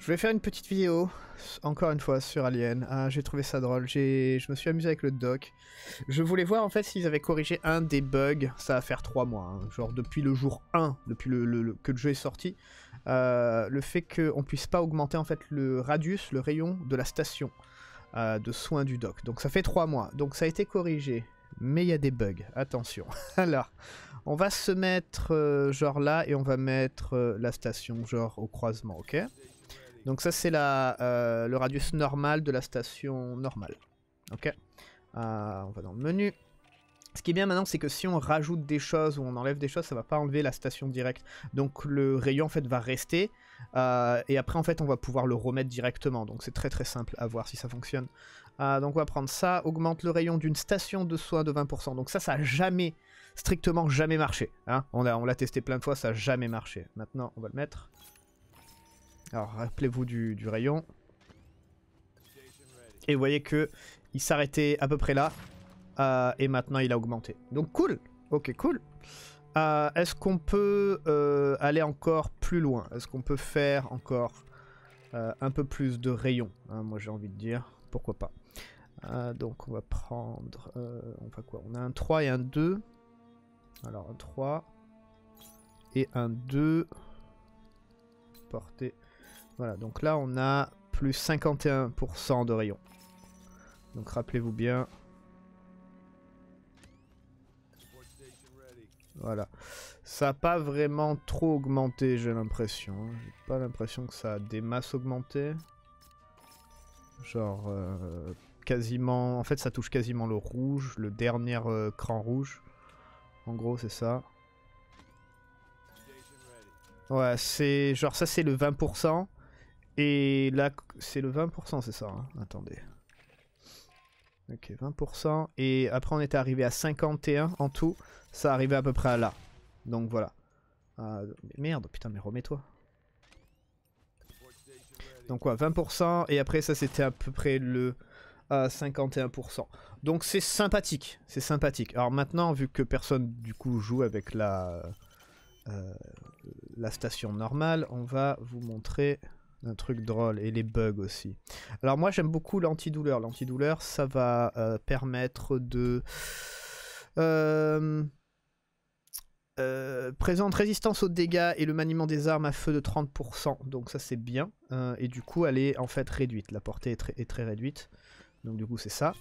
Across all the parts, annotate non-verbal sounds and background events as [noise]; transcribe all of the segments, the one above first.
Je vais faire une petite vidéo, encore une fois, sur Alien. Ah, j'ai trouvé ça drôle, je me suis amusé avec le doc. Je voulais voir en fait s'ils avaient corrigé un des bugs, ça va faire 3 mois, hein. genre depuis le jour 1, depuis le, que le jeu est sorti, euh, le fait qu'on puisse pas augmenter en fait le radius, le rayon de la station euh, de soins du doc. Donc ça fait 3 mois, donc ça a été corrigé, mais il y a des bugs, attention. [laughs] Alors... On va se mettre euh, genre là et on va mettre la station genre au croisement, ok donc ça c'est euh, le radius normal de la station normale. Ok. Euh, on va dans le menu. Ce qui est bien maintenant, c'est que si on rajoute des choses ou on enlève des choses, ça va pas enlever la station directe. Donc le rayon en fait va rester euh, et après en fait on va pouvoir le remettre directement. Donc c'est très très simple à voir si ça fonctionne. donc on va prendre ça, augmente le rayon d'une station de soins de 20%. Donc ça, ça a jamais, strictement jamais marché. Hein. on l'a testé plein de fois, ça a jamais marché. Maintenant on va le mettre. Alors rappelez-vous du, rayon. Et vous voyez que il s'arrêtait à peu près là. Euh, et maintenant il a augmenté. Donc cool Ok cool euh, Est-ce qu'on peut euh, aller encore plus loin Est-ce qu'on peut faire encore un peu plus de rayons hein, Moi j'ai envie de dire, pourquoi pas. donc on va prendre... on quoi On a un 3 et un 2. Alors un 3 et un 2. Porté. Voilà, donc là on a plus 51% de rayon. Donc rappelez-vous bien. Voilà. Ça n'a pas vraiment trop augmenté, j'ai l'impression. J'ai pas l'impression que ça a des masses augmentées. Genre, euh, quasiment... En fait, ça touche quasiment le rouge, le dernier euh, cran rouge. En gros, c'est ça. Ouais, c'est... Genre, ça, c'est le 20%. Et là, c'est le 20%, c'est ça hein. Attendez. Ok, 20%. Et après, on était arrivé à 51 en tout. Ça arrivait à peu près à là. Donc voilà. Ah, merde, putain, mais remets-toi. Donc quoi, 20%. Et après, ça, c'était à peu près le 51%. Donc c'est sympathique, c'est sympathique. Alors maintenant, vu que personne du coup joue avec la, euh, la station normale, on va vous montrer un truc drôle et les bugs aussi. Alors moi j'aime beaucoup l'antidouleur. L'antidouleur ça va euh, permettre de euh, euh, présente résistance aux dégâts et le maniement des armes à feu de 30%. Donc ça c'est bien. et du coup elle est en fait réduite. La portée est, très réduite. Donc du coup c'est ça.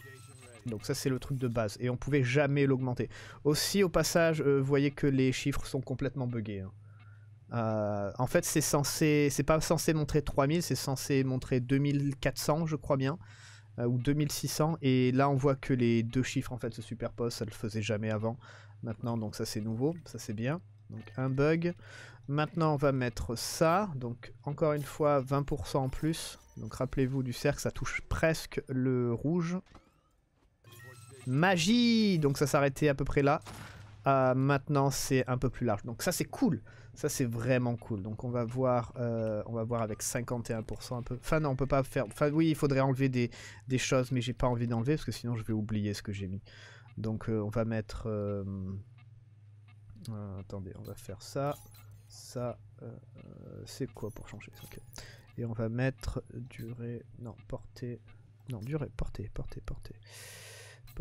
Donc ça c'est le truc de base et on pouvait jamais l'augmenter. Aussi au passage vous voyez que les chiffres sont complètement buggés. Hein. Euh, en fait, c'est censé, c'est pas censé montrer 3000, c'est censé montrer 2400, je crois bien, euh, ou 2600. Et là, on voit que les deux chiffres en fait se superposent. Ça le faisait jamais avant. Maintenant, donc ça c'est nouveau, ça c'est bien. Donc un bug. Maintenant, on va mettre ça. Donc encore une fois, 20% en plus. Donc rappelez-vous du cercle, ça touche presque le rouge. Magie Donc ça s'arrêtait à peu près là. Euh, maintenant c'est un peu plus large. Donc ça c'est cool, ça c'est vraiment cool. Donc on va voir, euh, on va voir avec 51% un peu. Enfin non, on peut pas faire. Enfin oui, il faudrait enlever des, des choses, mais j'ai pas envie d'enlever parce que sinon je vais oublier ce que j'ai mis. Donc euh, on va mettre. attendez, on va faire ça, ça. c'est quoi pour changer Et on va mettre durée, non portée, non durée, portée, portée, portée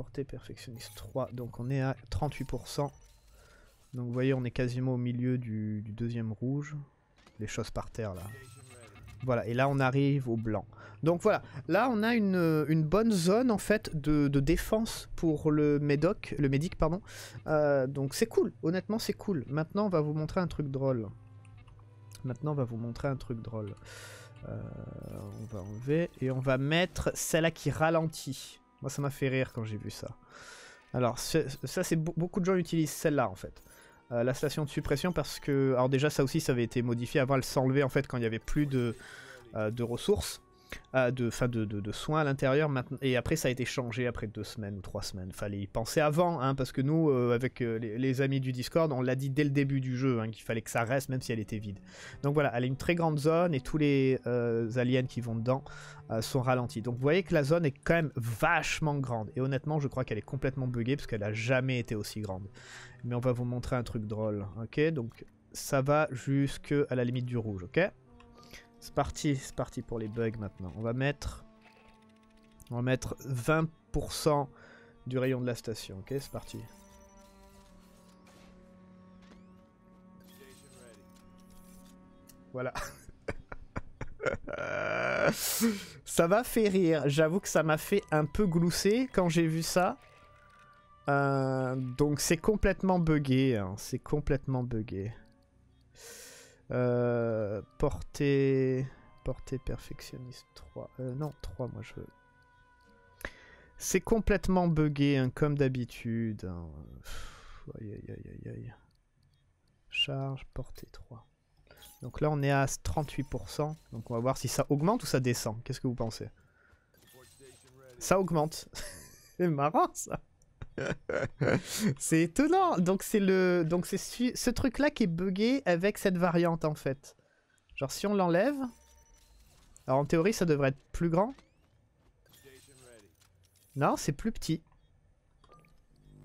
portée perfectionniste 3, donc on est à 38%. Donc vous voyez, on est quasiment au milieu du, deuxième rouge. Les choses par terre là. Voilà, et là on arrive au blanc. Donc voilà, là on a une, bonne zone en fait de, défense pour le médoc, le médic pardon. Euh, donc c'est cool, honnêtement c'est cool. Maintenant on va vous montrer un truc drôle. Maintenant on va vous montrer un truc drôle. Euh, on va enlever et on va mettre celle-là qui ralentit. Moi, ça m'a fait rire quand j'ai vu ça. Alors, ça, c'est beaucoup de gens utilisent celle-là en fait. Euh, la station de suppression parce que, alors déjà, ça aussi, ça avait été modifié avant. de s'enlever en fait quand il n'y avait plus de, euh, de ressources. Euh, de, fin de, de, soins à l'intérieur. Et après, ça a été changé après deux semaines ou trois semaines. Fallait y penser avant, hein, parce que nous, euh, avec euh, les, amis du Discord, on l'a dit dès le début du jeu, hein, qu'il fallait que ça reste, même si elle était vide. Donc voilà, elle est une très grande zone et tous les aliens qui vont dedans sont ralentis. Donc vous voyez que la zone est quand même vachement grande. Et honnêtement, je crois qu'elle est complètement buggée, parce qu'elle n'a jamais été aussi grande. Mais on va vous montrer un truc drôle, ok Donc ça va jusque à la limite du rouge, ok c'est parti, c'est parti pour les bugs maintenant. On va mettre, on va mettre 20% du rayon de la station, ok C'est parti. Voilà. [laughs] ça va faire rire. J'avoue que ça m'a fait un peu glousser quand j'ai vu ça. Euh, donc c'est complètement buggé. Hein. C'est complètement buggé. Euh, portée... Portée perfectionniste 3. Euh, non, 3, moi je veux. C'est complètement buggé, hein, comme d'habitude. Hein. Aïe, aïe, aïe, aïe, Charge, portée 3. Donc là, on est à 38%. Donc on va voir si ça augmente ou ça descend. Qu'est-ce que vous pensez Ça augmente. [laughs] C'est marrant, ça. [laughs] c'est étonnant. Donc c'est le donc c'est ce truc là qui est buggé avec cette variante en fait. Genre si on l'enlève, alors en théorie ça devrait être plus grand. Non, c'est plus petit.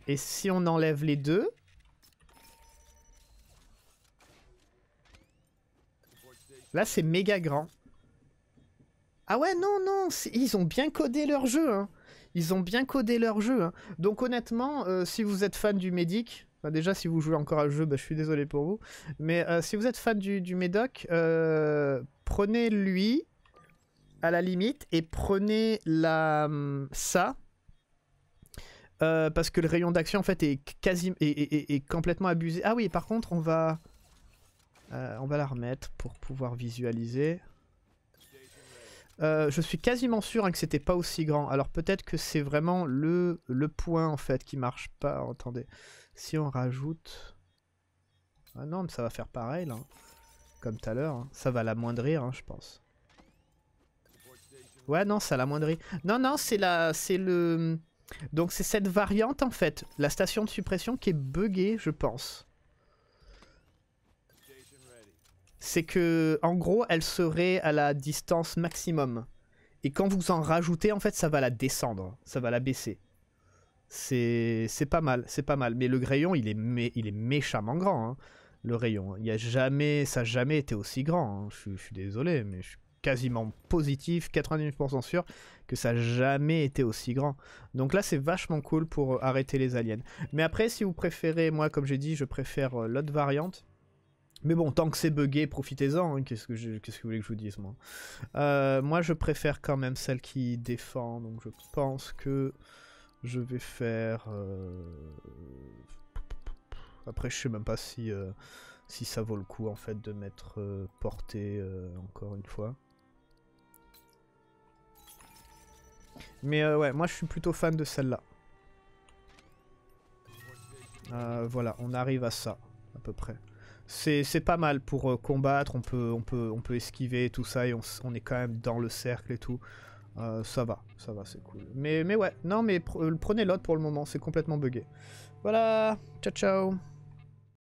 Et si on enlève les deux, Là, c'est méga grand. Ah ouais, non, non, ils ont bien codé leur jeu. Hein. Ils ont bien codé leur jeu. Hein. Donc honnêtement, euh, si vous êtes fan du Medic, déjà, si vous jouez encore à le jeu, bah, je suis désolé pour vous. Mais euh, si vous êtes fan du, Medoc, euh, prenez lui à la limite et prenez la ça. Hum, parce que le rayon d'action en fait est quasi est, complètement abusé. Ah oui, par contre, on va on va la remettre pour pouvoir visualiser. Euh, je suis quasiment sûr hein, que c'était pas aussi grand. Alors peut-être que c'est vraiment le, le point en fait qui marche pas. Entendez, si on rajoute... Ah non, mais ça va faire pareil là. Hein. Comme tout à l'heure, hein. ça va l'amoindrir je pense. Ouais non, ça l'amoindrit. Non non, c'est la... c'est le... Donc c'est cette variante en fait, la station de suppression qui est buggée je pense. c'est que en gros elle serait à la distance maximum. Et quand vous en rajoutez, en fait, ça va la descendre, ça va la baisser. C'est pas mal, c'est pas mal. Mais le rayon, il est, il est méchamment grand. Hein. le rayon, il y a jamais, ça n'a jamais été aussi grand. Hein. Je, suis désolé, mais je suis quasiment positif, 99% sûr que ça n'a jamais été aussi grand. Donc là, c'est vachement cool pour arrêter les aliens. Mais après, si vous préférez, moi, comme j'ai dit, je préfère euh, l'autre variante mais bon, tant que c'est buggé, profitez-en. Hein. Qu'est-ce que, Qu'est-ce que vous voulez que je vous dise, moi euh, Moi, je préfère quand même celle qui défend. Donc, je pense que je vais faire. Euh, après, je sais même pas si, euh, si ça vaut le coup en fait de mettre portée encore une fois. Mais ouais, moi, je suis plutôt fan de celle-là. voilà, on arrive à ça, à peu près c'est pas mal pour euh, combattre, on peut, on, peut, on peut esquiver tout ça, et on, est quand même dans le cercle et tout. Euh, ça va, ça va, c'est cool. Mais, mais ouais, non, mais euh, prenez l'autre pour le moment, c'est complètement bugué. Voilà, ciao ciao